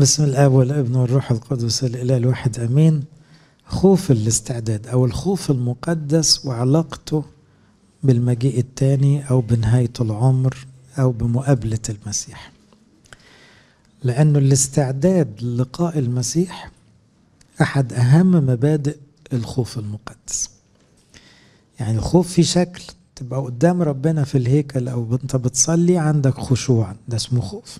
بسم الاب والابن والروح القدس الاله الواحد امين خوف الاستعداد او الخوف المقدس وعلاقته بالمجيء الثاني او بنهايه العمر او بمقابله المسيح لانه الاستعداد للقاء المسيح احد اهم مبادئ الخوف المقدس يعني الخوف في شكل تبقى قدام ربنا في الهيكل او انت بتصلي عندك خشوع ده اسمه خوف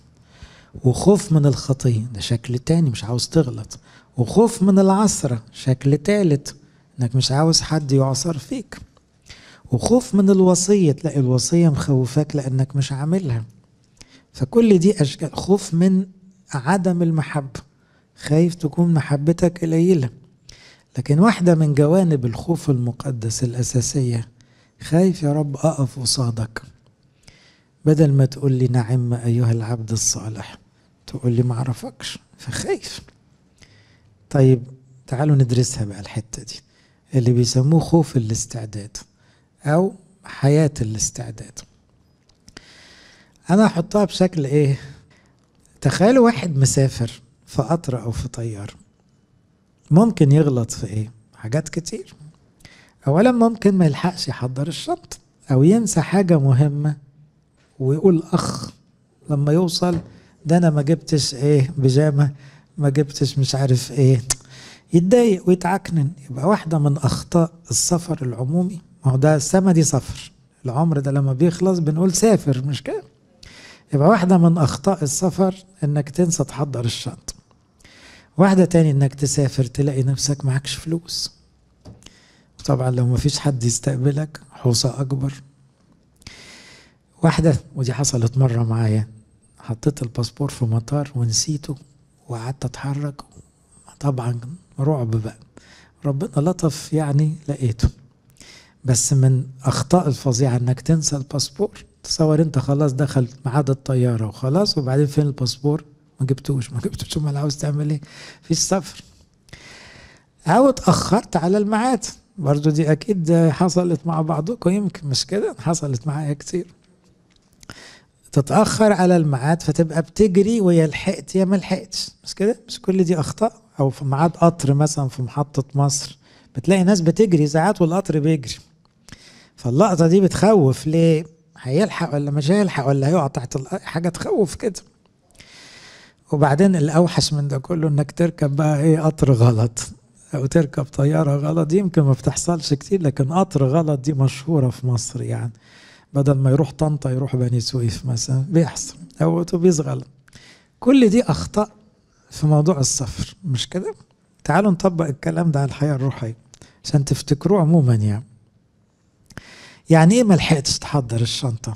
وخوف من الخطية ده شكل تاني مش عاوز تغلط وخوف من العثرة شكل تالت انك مش عاوز حد يعثر فيك وخوف من الوصية تلاقي الوصية مخوفاك لأنك مش عاملها فكل دي أشكال خوف من عدم المحبة خايف تكون محبتك قليلة لكن واحدة من جوانب الخوف المقدس الأساسية خايف يا رب أقف قصادك بدل ما تقول لي نعم أيها العبد الصالح تقول لي معرفكش فخايف طيب تعالوا ندرسها بقى الحتة دي اللي بيسموه خوف الاستعداد أو حياة الاستعداد أنا هحطها بشكل إيه تخيلوا واحد مسافر في قطر أو في طيارة ممكن يغلط في إيه حاجات كتير أولا ممكن ما يلحقش يحضر الشنطة أو ينسى حاجة مهمة ويقول اخ لما يوصل ده انا ما جبتش ايه بيجامه ما جبتش مش عارف ايه يتضايق ويتعكنن يبقى واحده من اخطاء السفر العمومي ما هو ده السما دي سفر العمر ده لما بيخلص بنقول سافر مش كده يبقى واحده من اخطاء السفر انك تنسى تحضر الشنطه واحده تاني انك تسافر تلاقي نفسك معكش فلوس طبعا لو ما فيش حد يستقبلك حوصه اكبر واحدة ودي حصلت مرة معايا حطيت الباسبور في مطار ونسيته وقعدت اتحرك طبعا رعب بقى ربنا لطف يعني لقيته بس من اخطاء الفظيعه انك تنسى الباسبور تصور انت خلاص دخلت ميعاد الطياره وخلاص وبعدين فين الباسبور ما جبتوش ما جبتوش امال عاوز تعمل ايه في السفر او اتاخرت على الميعاد برضو دي اكيد حصلت مع بعضكم يمكن مش كده حصلت معايا كتير تتاخر على الميعاد فتبقى بتجري ويا لحقت يا ما لحقتش مش كده مش كل دي اخطاء او في ميعاد قطر مثلا في محطه مصر بتلاقي ناس بتجري ساعات والقطر بيجري فاللقطه دي بتخوف ليه هيلحق ولا مش هيلحق ولا هيقع تحت حاجه تخوف كده وبعدين الاوحش من ده كله انك تركب بقى ايه قطر غلط او تركب طياره غلط دي يمكن ما بتحصلش كتير لكن قطر غلط دي مشهوره في مصر يعني بدل ما يروح طنطا يروح بني سويف مثلا بيحصل او اتوبيس غلط كل دي اخطاء في موضوع السفر مش كده تعالوا نطبق الكلام ده على الحياه الروحيه عشان تفتكروه عموما يعني يعني ايه ما لحقتش تحضر الشنطه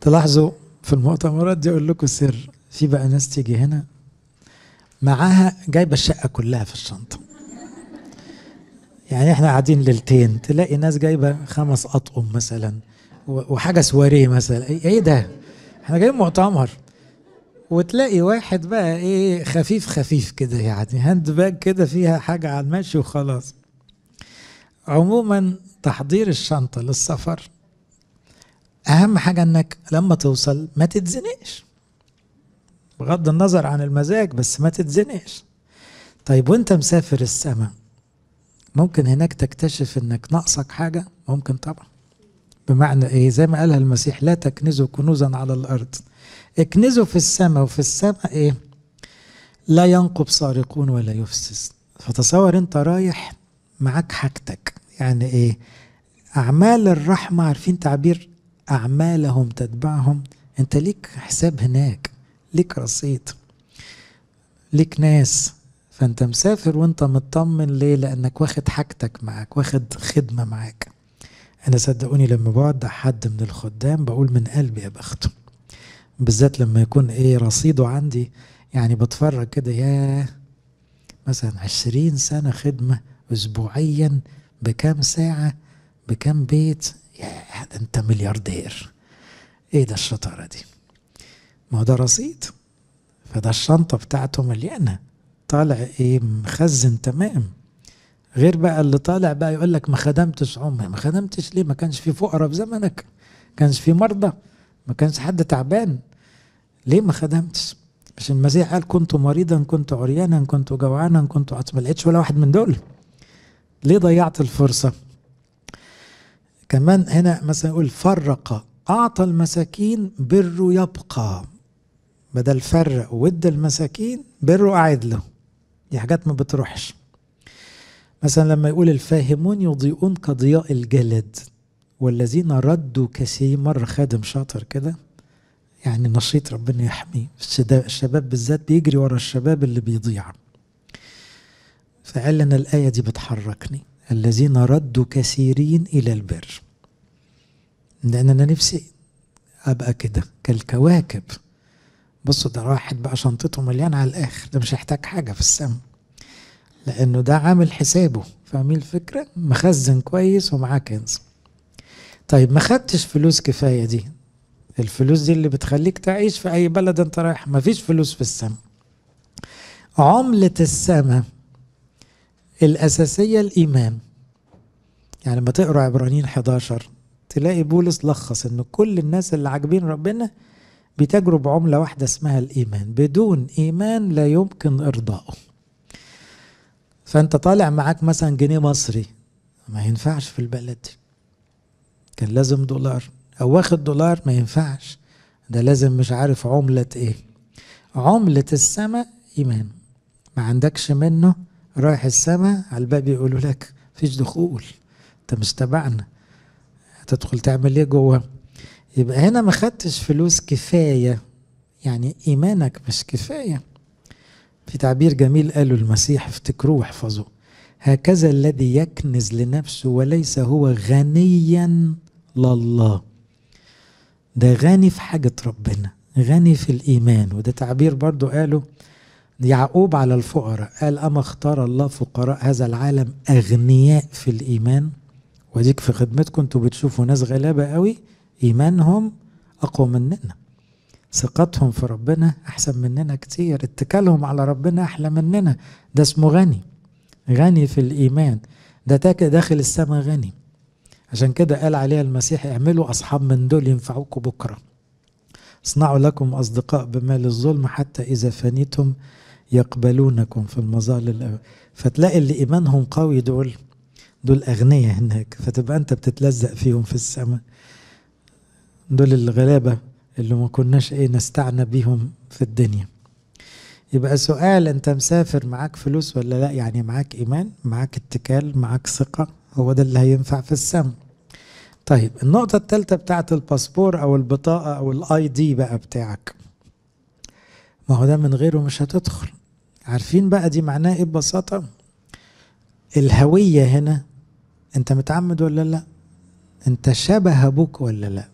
تلاحظوا في المؤتمرات دي اقول لكم سر في بقى ناس تيجي هنا معاها جايبه الشقه كلها في الشنطه يعني احنا قاعدين ليلتين تلاقي ناس جايبه خمس اطقم مثلا وحاجه سواريه مثلا ايه, إيه ده احنا جايين مؤتمر وتلاقي واحد بقى ايه خفيف خفيف كده يعني هاند باج كده فيها حاجه على المشي وخلاص عموما تحضير الشنطه للسفر اهم حاجه انك لما توصل ما تتزنقش بغض النظر عن المزاج بس ما تتزنقش طيب وانت مسافر السماء ممكن هناك تكتشف انك ناقصك حاجه ممكن طبعا بمعنى ايه زي ما قالها المسيح لا تكنزوا كنوزا على الارض اكنزوا في السماء وفي السماء ايه لا ينقب سارقون ولا يفسس فتصور انت رايح معاك حاجتك يعني ايه اعمال الرحمه عارفين تعبير اعمالهم تتبعهم انت ليك حساب هناك ليك رصيد ليك ناس فانت مسافر وانت مطمن ليه لانك واخد حاجتك معاك واخد خدمه معاك انا صدقوني لما بعد حد من الخدام بقول من قلبي يا بخته بالذات لما يكون ايه رصيده عندي يعني بتفرج كده يا مثلا عشرين سنة خدمة أسبوعيا بكام ساعة بكام بيت يا ده أنت ملياردير إيه ده الشطارة دي ما هو ده رصيد فده الشنطة بتاعته مليانة طالع ايه مخزن تمام غير بقى اللي طالع بقى يقول لك ما خدمتش عمري ما خدمتش ليه ما كانش في فقراء في زمنك ما كانش في مرضى ما كانش حد تعبان ليه ما خدمتش مش المسيح قال كنت مريضا كنت عريانا كنت جوعانا كنت عطش ما لقيتش ولا واحد من دول ليه ضيعت الفرصه كمان هنا مثلا يقول فرق اعطى المساكين بره يبقى بدل فرق وادى المساكين بره قاعد له دي يعني حاجات ما بتروحش مثلا لما يقول الفاهمون يضيئون كضياء الجلد والذين ردوا كثير مرة خادم شاطر كده يعني نشيط ربنا يحميه الشباب بالذات بيجري ورا الشباب اللي بيضيع فقال لنا الآية دي بتحركني الذين ردوا كثيرين إلى البر لأن أنا نفسي أبقى كده كالكواكب بصوا ده واحد بقى شنطته مليانة على الآخر ده مش هيحتاج حاجة في السم لأنه ده عامل حسابه فاهمين الفكرة؟ مخزن كويس ومعاه كنز طيب ما خدتش فلوس كفاية دي الفلوس دي اللي بتخليك تعيش في أي بلد أنت رايح مفيش فلوس في السم عملة السماء الأساسية الإيمان يعني لما تقرأ عبرانيين 11 تلاقي بولس لخص إن كل الناس اللي عاجبين ربنا بتجرب عملة واحدة اسمها الإيمان بدون إيمان لا يمكن إرضائه فأنت طالع معاك مثلا جنيه مصري ما ينفعش في البلد دي كان لازم دولار أو واخد دولار ما ينفعش ده لازم مش عارف عملة إيه عملة السماء إيمان ما عندكش منه رايح السماء على الباب يقولوا لك فيش دخول انت مش تبعنا هتدخل تعمل ايه جوه يبقى هنا ما خدتش فلوس كفاية يعني إيمانك مش كفاية في تعبير جميل قاله المسيح افتكروه واحفظوه هكذا الذي يكنز لنفسه وليس هو غنيا لله ده غني في حاجة ربنا غني في الإيمان وده تعبير برضو قاله يعقوب على الفقراء قال أما اختار الله فقراء هذا العالم أغنياء في الإيمان وديك في خدمتكم انتوا بتشوفوا ناس غلابة قوي إيمانهم أقوى مننا ثقتهم في ربنا أحسن مننا كتير اتكالهم على ربنا أحلى مننا ده اسمه غني غني في الإيمان ده داخل السماء غني عشان كده قال عليها المسيح اعملوا أصحاب من دول ينفعوكم بكرة اصنعوا لكم أصدقاء بمال الظلم حتى إذا فنيتم يقبلونكم في المظال الأول فتلاقي اللي إيمانهم قوي دول دول أغنياء هناك فتبقى أنت بتتلزق فيهم في السماء دول الغلابة اللي ما كناش ايه نستعنى بيهم في الدنيا يبقى سؤال انت مسافر معاك فلوس ولا لا يعني معاك ايمان معاك اتكال معاك ثقة هو ده اللي هينفع في السم طيب النقطة الثالثة بتاعت الباسبور او البطاقة او الاي دي بقى بتاعك ما هو ده من غيره مش هتدخل عارفين بقى دي معناه ايه ببساطة الهوية هنا انت متعمد ولا لا انت شبه ابوك ولا لا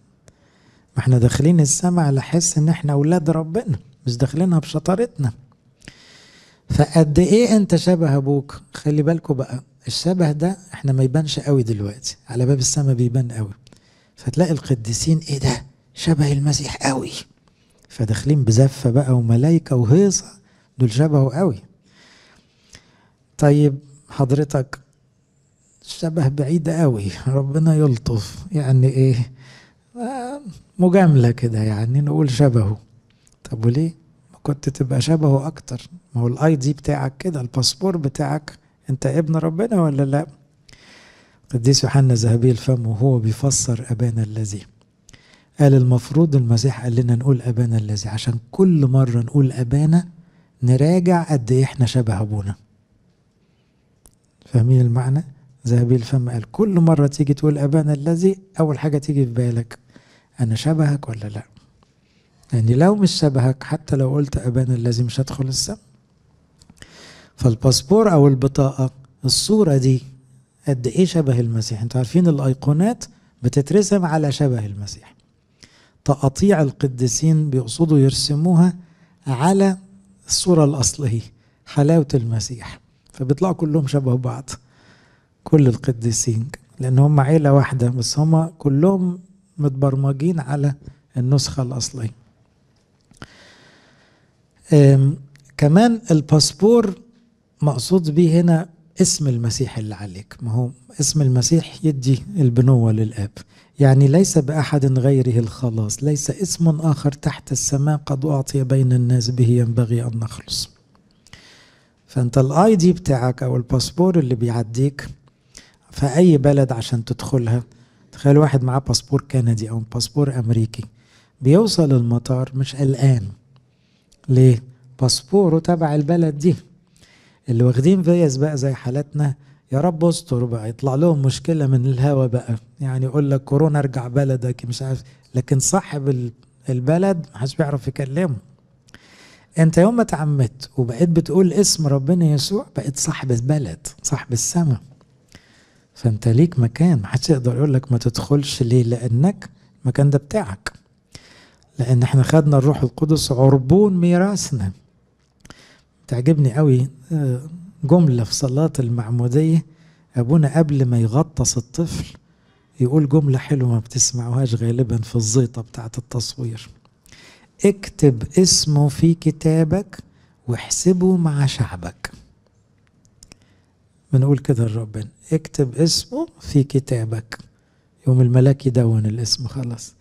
ما احنا داخلين السماء على حس ان احنا اولاد ربنا مش داخلينها بشطارتنا فقد ايه انت شبه ابوك خلي بالكوا بقى الشبه ده احنا ما يبانش قوي دلوقتي على باب السماء بيبان قوي فتلاقي القديسين ايه ده شبه المسيح قوي فداخلين بزفة بقى وملايكة وهيصة دول شبهه قوي طيب حضرتك الشبه بعيد قوي ربنا يلطف يعني ايه مجاملة كده يعني نقول شبهه طب وليه؟ ما كنت تبقى شبهه أكتر ما هو الأي دي بتاعك كده الباسبور بتاعك أنت ابن ربنا ولا لأ؟ قديس يوحنا ذهبي الفم وهو بيفسر أبانا الذي قال المفروض المسيح قال لنا نقول أبانا الذي عشان كل مرة نقول أبانا نراجع قد إيه إحنا شبه أبونا فاهمين المعنى؟ ذهبي الفم قال كل مرة تيجي تقول أبانا الذي أول حاجة تيجي في بالك أنا شبهك ولا لأ يعني لو مش شبهك حتى لو قلت أبانا الذي مش هدخل السماء فالباسبور أو البطاقة الصورة دي قد إيه شبه المسيح أنتوا عارفين الأيقونات بتترسم على شبه المسيح تقاطيع القديسين بيقصدوا يرسموها على الصورة الأصلية حلاوة المسيح فبيطلعوا كلهم شبه بعض كل القديسين لأن هم عيلة واحدة بس هم كلهم متبرمجين على النسخة الأصلية كمان الباسبور مقصود به هنا اسم المسيح اللي عليك ما هو اسم المسيح يدي البنوة للآب يعني ليس بأحد غيره الخلاص ليس اسم آخر تحت السماء قد أعطي بين الناس به ينبغي أن نخلص فأنت الآي دي بتاعك أو الباسبور اللي بيعديك في أي بلد عشان تدخلها تخيل واحد معاه باسبور كندي او باسبور امريكي بيوصل المطار مش قلقان ليه باسبوره تبع البلد دي اللي واخدين فيز بقى زي حالاتنا يا رب استر بقى يطلع لهم مشكله من الهوا بقى يعني يقول لك كورونا ارجع بلدك مش عارف لكن صاحب البلد محدش بيعرف يكلمه انت يوم ما اتعمدت وبقيت بتقول اسم ربنا يسوع بقيت صاحب البلد صاحب السماء فانت ليك مكان محدش يقدر يقول لك ما تدخلش ليه لانك المكان ده بتاعك لان احنا خدنا الروح القدس عربون ميراثنا تعجبني قوي آه، جمله في صلاه المعموديه ابونا قبل ما يغطس الطفل يقول جمله حلوه ما بتسمعوهاش غالبا في الزيطه بتاعه التصوير اكتب اسمه في كتابك واحسبه مع شعبك بنقول كده لربنا اكتب اسمه في كتابك يوم الملاك يدون الاسم خلاص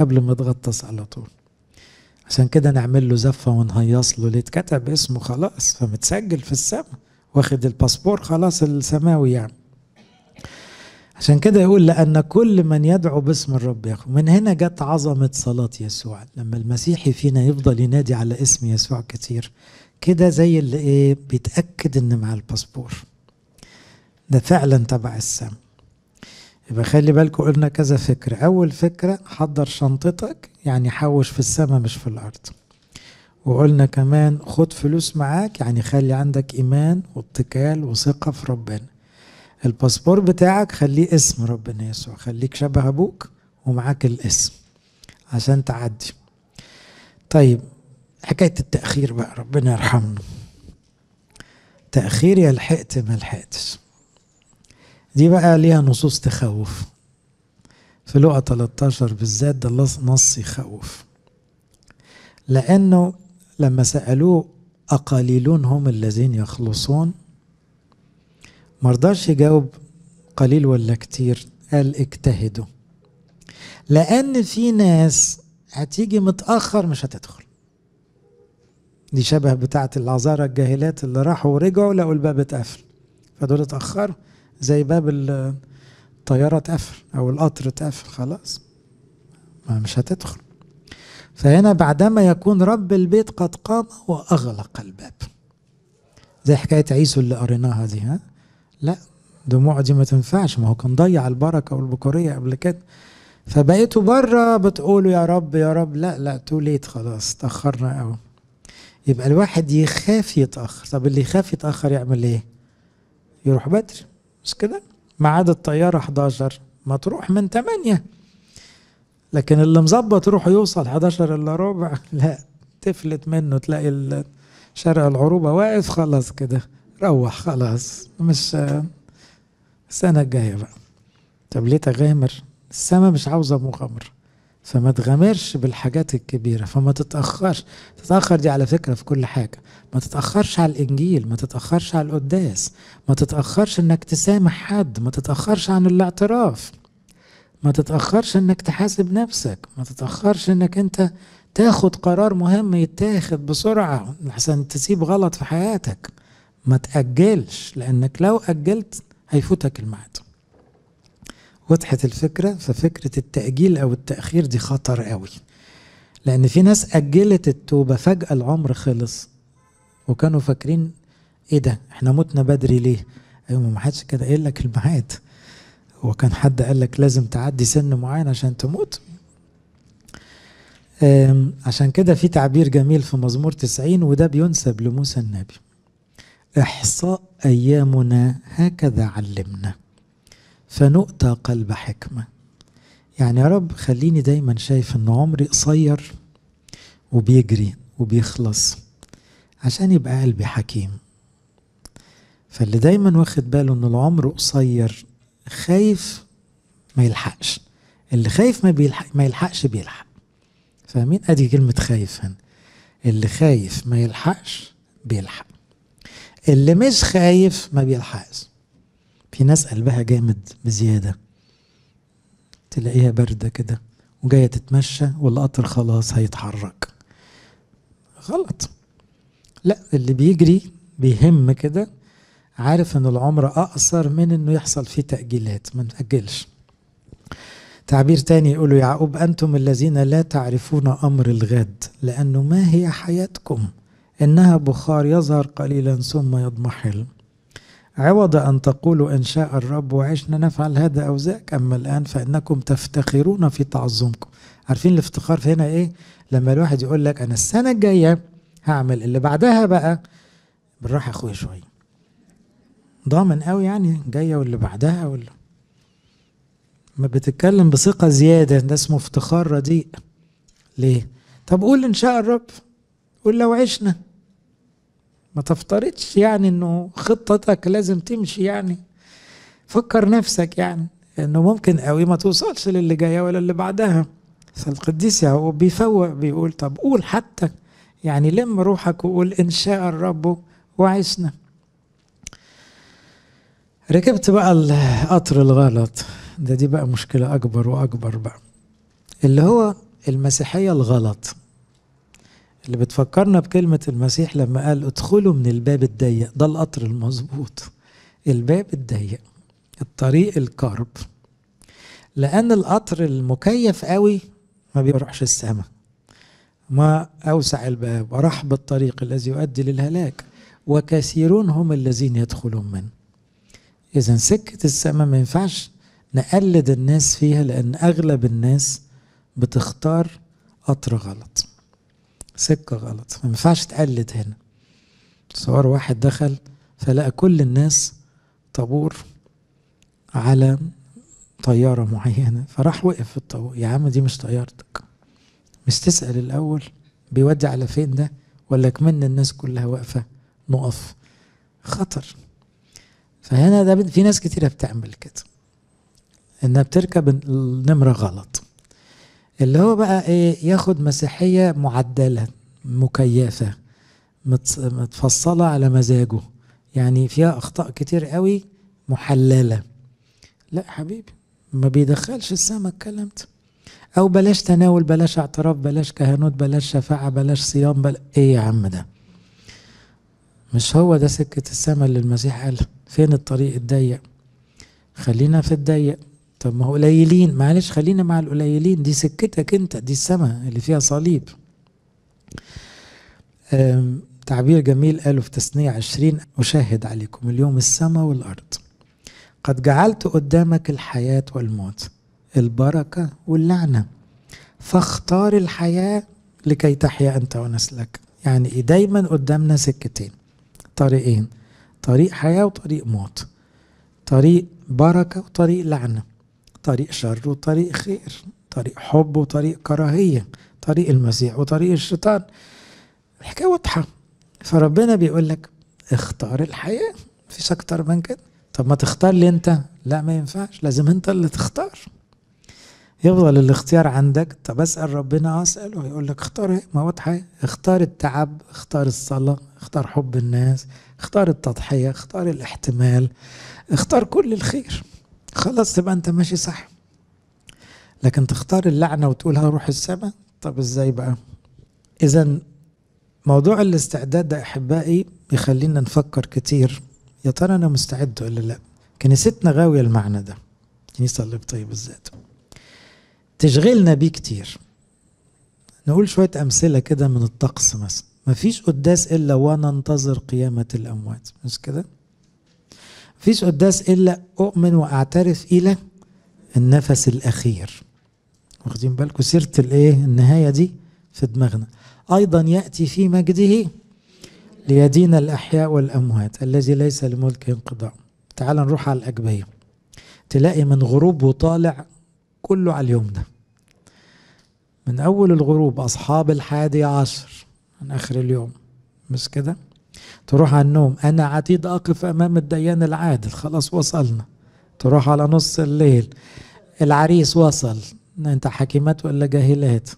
قبل ما تغطس على طول عشان كده نعمل له زفه ونهيص له ليه اتكتب اسمه خلاص فمتسجل في السماء واخد الباسبور خلاص السماوي يعني عشان كده يقول لأن كل من يدعو باسم الرب ياخد من هنا جت عظمة صلاة يسوع لما المسيحي فينا يفضل ينادي على اسم يسوع كتير كده زي اللي ايه بيتأكد ان معاه الباسبور ده فعلا تبع السم يبقى خلي بالكوا قلنا كذا فكرة أول فكرة حضر شنطتك يعني حوش في السماء مش في الأرض وقلنا كمان خد فلوس معاك يعني خلي عندك إيمان واتكال وثقة في ربنا الباسبور بتاعك خليه اسم ربنا يسوع خليك شبه أبوك ومعاك الاسم عشان تعدي طيب حكاية التأخير بقى ربنا يرحمنا تأخير يا لحقت ما لحقتش دي بقى ليها نصوص تخوف في لقا 13 بالذات ده نص يخوف لأنه لما سألوه أقليلون هم الذين يخلصون مرضاش يجاوب قليل ولا كتير قال اجتهدوا لأن في ناس هتيجي متأخر مش هتدخل دي شبه بتاعة العذارى الجاهلات اللي راحوا ورجعوا لقوا الباب اتقفل فدول اتأخروا زي باب الطيارة اتقفل أو القطر اتقفل خلاص ما مش هتدخل فهنا بعدما يكون رب البيت قد قام وأغلق الباب زي حكاية عيسو اللي قريناها دي ها لا دموع دي ما تنفعش ما هو كان ضيع البركة والبكورية قبل كده فبقيتوا بره بتقولوا يا رب يا رب لا لا تو ليت خلاص تأخرنا قوي يبقى الواحد يخاف يتأخر طب اللي يخاف يتأخر يعمل ايه يروح بدري مش كده ميعاد الطياره 11 ما تروح من 8 لكن اللي مظبط روحه يوصل 11 الا ربع لا تفلت منه تلاقي شارع العروبه واقف خلاص كده روح خلاص مش السنه الجايه بقى طب ليه تغامر السماء مش عاوزه مغامره فما تغامرش بالحاجات الكبيره فما تتاخرش تتاخر دي على فكره في كل حاجه ما تتاخرش على الانجيل ما تتاخرش على القداس ما تتاخرش انك تسامح حد ما تتاخرش عن الاعتراف ما تتاخرش انك تحاسب نفسك ما تتاخرش انك انت تاخد قرار مهم يتاخد بسرعه عشان تسيب غلط في حياتك ما تاجلش لانك لو اجلت هيفوتك الميعاد وضحت الفكرة ففكرة التأجيل أو التأخير دي خطر قوي لأن في ناس أجلت التوبة فجأة العمر خلص وكانوا فاكرين إيه ده إحنا متنا بدري ليه أيوة ما حدش كده قايل لك الميعاد هو كان حد قال لك لازم تعدي سن معين عشان تموت عشان كده في تعبير جميل في مزمور تسعين وده بينسب لموسى النبي إحصاء أيامنا هكذا علمنا فنؤتى قلب حكمة يعني يا رب خليني دايما شايف ان عمري قصير وبيجري وبيخلص عشان يبقى قلبي حكيم فاللي دايما واخد باله ان العمر قصير خايف ما يلحقش اللي خايف ما, بيلحق ما يلحقش بيلحق فاهمين ادي كلمة خايف هنا اللي خايف ما يلحقش بيلحق اللي مش خايف ما بيلحقش في ناس قلبها جامد بزيادة تلاقيها باردة كده وجاية تتمشى والقطر خلاص هيتحرك غلط لا اللي بيجري بيهم كده عارف ان العمر اقصر من انه يحصل فيه تأجيلات ما نأجلش تعبير تاني يقولوا يعقوب أنتم الذين لا تعرفون أمر الغد لأنه ما هي حياتكم إنها بخار يظهر قليلا ثم يضمحل عوض أن تقولوا إن شاء الرب وعشنا نفعل هذا أو ذاك أما الآن فإنكم تفتخرون في تعظمكم عارفين الافتخار في هنا إيه لما الواحد يقول لك أنا السنة الجاية هعمل اللي بعدها بقى بالراحة أخويا شوية ضامن قوي يعني جاية واللي بعدها ولا ما بتتكلم بثقة زيادة ده اسمه افتخار رديء ليه طب قول إن شاء الرب قول لو عشنا ما تفترضش يعني انه خطتك لازم تمشي يعني فكر نفسك يعني انه ممكن قوي ما توصلش للي جايه ولا اللي بعدها فالقديس هو بيفوق بيقول طب قول حتى يعني لم روحك وقول ان شاء الرب وعشنا ركبت بقى القطر الغلط ده دي بقى مشكله اكبر واكبر بقى اللي هو المسيحيه الغلط اللي بتفكرنا بكلمة المسيح لما قال ادخلوا من الباب الضيق ده القطر المظبوط الباب الضيق الطريق الكرب لأن القطر المكيف قوي ما بيروحش السماء ما أوسع الباب وراح بالطريق الذي يؤدي للهلاك وكثيرون هم الذين يدخلون منه إذا سكة السماء ما ينفعش نقلد الناس فيها لأن أغلب الناس بتختار قطر غلط سكة غلط ما ينفعش تقلد هنا صور واحد دخل فلقى كل الناس طابور على طيارة معينة فراح وقف في الطابور يا عم دي مش طيارتك مش تسأل الأول بيودي على فين ده ولا كمان الناس كلها واقفة نقف خطر فهنا ده في ناس كتيرة بتعمل كده انها بتركب النمرة غلط اللي هو بقى ايه ياخد مسيحيه معدله مكيفه متفصله على مزاجه يعني فيها اخطاء كتير قوي محلله لا حبيبي ما بيدخلش السماء الكلام ده او بلاش تناول بلاش اعتراف بلاش كهنوت بلاش شفاعه بلاش صيام بل ايه يا عم ده مش هو ده سكه السماء اللي المسيح قال فين الطريق الضيق خلينا في الضيق طب ما هو قليلين معلش خلينا مع القليلين دي سكتك انت دي السماء اللي فيها صليب تعبير جميل قاله في تسنية عشرين أشاهد عليكم اليوم السماء والأرض قد جعلت قدامك الحياة والموت البركة واللعنة فاختار الحياة لكي تحيا أنت ونسلك يعني إيه دايما قدامنا سكتين طريقين طريق حياة وطريق موت طريق بركة وطريق لعنة طريق شر وطريق خير طريق حب وطريق كراهية طريق المسيح وطريق الشيطان الحكاية واضحة فربنا بيقول لك اختار الحياة مفيش أكتر من كده طب ما تختار لي أنت لا ما ينفعش لازم أنت اللي تختار يفضل الاختيار عندك طب اسال ربنا اساله يقول لك اختار إيه؟ ما واضحه اختار التعب اختار الصلاه اختار حب الناس اختار التضحيه اختار الاحتمال اختار كل الخير خلاص تبقى انت ماشي صح لكن تختار اللعنه وتقول هروح السماء طب ازاي بقى اذا موضوع الاستعداد ده احبائي يخلينا نفكر كتير يا ترى انا مستعد ولا لا كنيستنا غاويه المعنى ده كنيسه القبطيه طيب بالذات تشغلنا بيه كتير نقول شويه امثله كده من الطقس مثلا مفيش قداس الا وننتظر قيامه الاموات مش كده فيش قداس إلا أؤمن وأعترف إلى النفس الأخير واخدين بالكم سيرة الإيه النهاية دي في دماغنا أيضا يأتي في مجده ليدين الأحياء والأموات الذي ليس لملك انقضاء تعال نروح على الأجبية تلاقي من غروب وطالع كله على اليوم ده من أول الغروب أصحاب الحادي عشر من آخر اليوم مش كده تروح على النوم أنا عتيد أقف أمام الديان العادل خلاص وصلنا تروح على نص الليل العريس وصل أنت حكيمات ولا جاهلات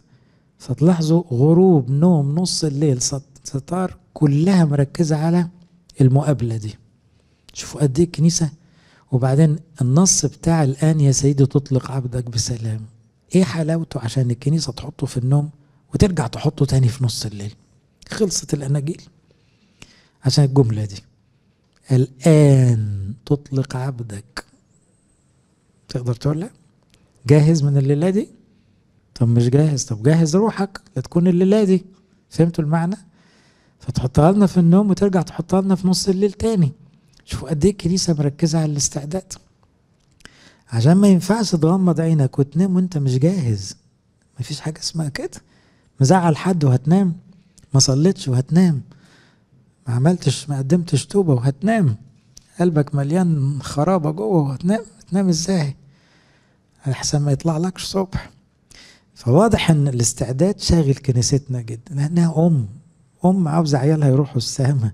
ستلاحظوا غروب نوم نص الليل ستار كلها مركزة على المقابلة دي شوفوا قد إيه الكنيسة وبعدين النص بتاع الآن يا سيدي تطلق عبدك بسلام إيه حلاوته عشان الكنيسة تحطه في النوم وترجع تحطه تاني في نص الليل خلصت الأناجيل عشان الجملة دي الآن تطلق عبدك تقدر تقول لا جاهز من الليلة دي طب مش جاهز طب جهز روحك لتكون الليلة دي فهمتوا المعنى فتحطها لنا في النوم وترجع تحطها لنا في نص الليل تاني شوفوا قد ايه الكنيسة مركزة على الاستعداد عشان ما ينفعش تغمض عينك وتنام وانت مش جاهز مفيش حاجة اسمها كده مزعل حد وهتنام ما صليتش وهتنام ما عملتش ما قدمتش توبة وهتنام قلبك مليان خرابة جوه وهتنام تنام ازاي احسن ما يطلع لك صبح فواضح ان الاستعداد شاغل كنيستنا جدا لانها ام ام عاوزه عيالها يروحوا السما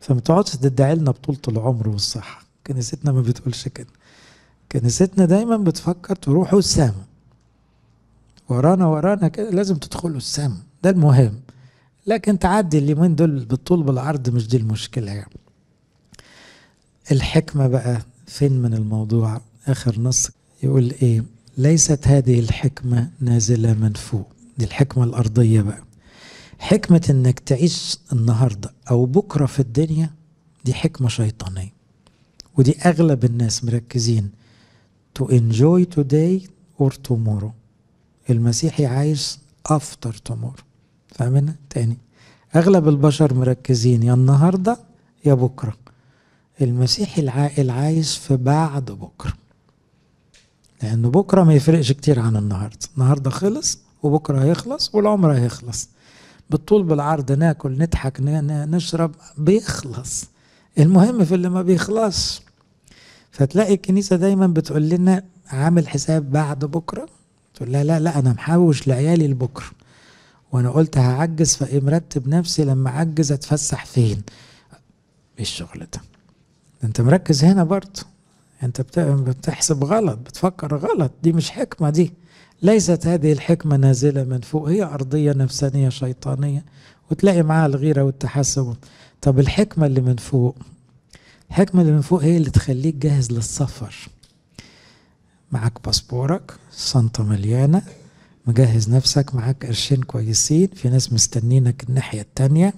فما تقعدش تدعي لنا بطوله العمر والصحه كنيستنا ما بتقولش كده كنيستنا دايما بتفكر تروحوا السما ورانا ورانا كده لازم تدخلوا السما ده المهم لكن تعدي اليومين دول بالطول بالعرض مش دي المشكلة يعني الحكمة بقى فين من الموضوع آخر نص يقول إيه ليست هذه الحكمة نازلة من فوق دي الحكمة الأرضية بقى حكمة إنك تعيش النهاردة أو بكرة في الدنيا دي حكمة شيطانية ودي أغلب الناس مركزين to enjoy today or tomorrow المسيحي عايش after tomorrow هعملها تاني أغلب البشر مركزين يا النهاردة يا بكرة المسيح العاقل عايز في بعد بكرة لأن بكرة ما يفرقش كتير عن النهاردة النهاردة خلص وبكرة هيخلص والعمر هيخلص بالطول بالعرض ناكل نضحك نشرب بيخلص المهم في اللي ما بيخلص فتلاقي الكنيسة دايما بتقول لنا عامل حساب بعد بكرة تقول لها لا لا أنا محوش لعيالي لبكرة وانا قلت هعجز فمرتب نفسي لما اعجز اتفسح فين ايه الشغل ده انت مركز هنا برضه انت بتحسب غلط بتفكر غلط دي مش حكمه دي ليست هذه الحكمه نازله من فوق هي ارضيه نفسانيه شيطانيه وتلاقي معاها الغيره والتحسب طب الحكمه اللي من فوق الحكمه اللي من فوق هي اللي تخليك جاهز للسفر معاك باسبورك شنطه مليانه مجهز نفسك معاك قرشين كويسين في ناس مستنينك الناحية التانية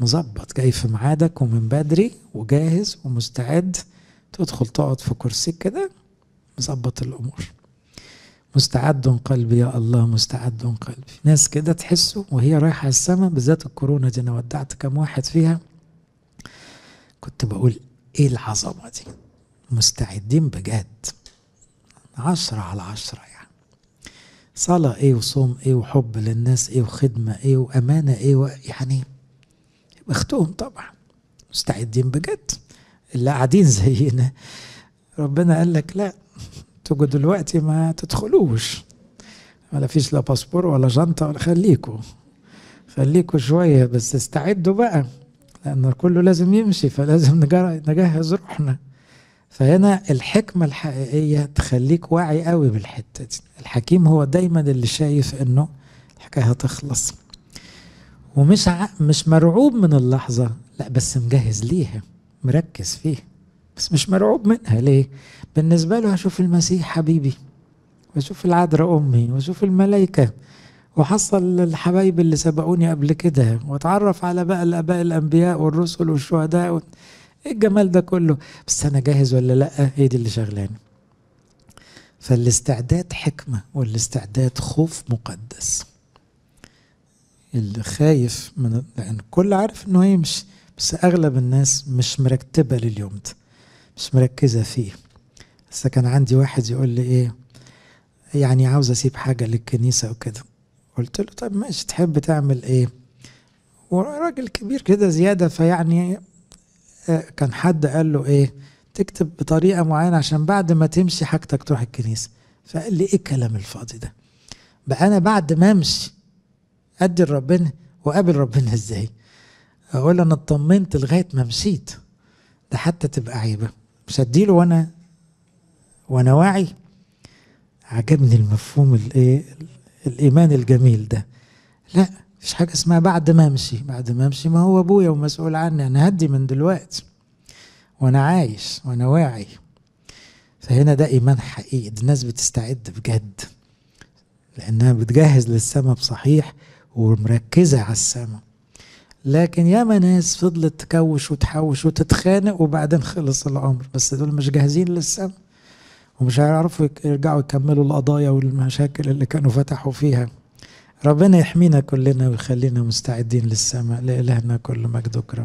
مظبط جاي في ميعادك ومن بدري وجاهز ومستعد تدخل تقعد في كرسيك كده مظبط الأمور مستعد قلبي يا الله مستعد قلبي ناس كده تحسه وهي رايحة على السما بالذات الكورونا دي أنا ودعت كام واحد فيها كنت بقول إيه العظمة دي مستعدين بجد عشرة على عشرة يعني. صلاة ايه وصوم ايه وحب للناس ايه وخدمة ايه وامانة ايه و... يعني اختهم طبعا مستعدين بجد اللي قاعدين زينا ربنا قال لك لا انتوا دلوقتي ما تدخلوش ولا فيش لا باسبور ولا جنطة ولا خليكوا خليكوا شوية بس استعدوا بقى لأن كله لازم يمشي فلازم نجهز روحنا فهنا الحكمة الحقيقية تخليك واعي قوي بالحتة دي الحكيم هو دايما اللي شايف انه الحكاية هتخلص ومش ع... مش مرعوب من اللحظة لا بس مجهز ليها مركز فيها بس مش مرعوب منها ليه بالنسبة له هشوف المسيح حبيبي واشوف العذراء امي واشوف الملائكة وحصل الحبايب اللي سبقوني قبل كده واتعرف على بقى الاباء الانبياء والرسل والشهداء و... ايه الجمال ده كله بس انا جاهز ولا لا هي دي اللي شغلاني فالاستعداد حكمه والاستعداد خوف مقدس اللي خايف من لان يعني الكل عارف انه هيمشي بس اغلب الناس مش مرتبه لليوم ده مش مركزه فيه بس كان عندي واحد يقول لي ايه يعني عاوز اسيب حاجه للكنيسه وكده قلت له طب ماشي تحب تعمل ايه وراجل كبير كده زياده فيعني كان حد قال له ايه تكتب بطريقه معينه عشان بعد ما تمشي حاجتك تروح الكنيسه فقال لي ايه الكلام الفاضي ده بقى انا بعد ما امشي ادي لربنا واقابل ربنا ازاي اقول انا اطمنت لغايه ما مشيت ده حتى تبقى عيبه مش اديله وانا وانا واعي عجبني المفهوم الايه الايمان الجميل ده لا مفيش حاجه اسمها بعد ما امشي بعد ما امشي ما هو ابويا ومسؤول عني انا هدي من دلوقتي وانا عايش وانا واعي فهنا ده ايمان حقيقي دي الناس بتستعد بجد لانها بتجهز للسماء بصحيح ومركزه على السماء لكن ياما ناس فضلت تكوش وتحوش وتتخانق وبعدين خلص العمر بس دول مش جاهزين للسماء ومش هيعرفوا يرجعوا يكملوا القضايا والمشاكل اللي كانوا فتحوا فيها ربنا يحمينا كلنا ويخلينا مستعدين للسماء لإلهنا كل مجد وكرم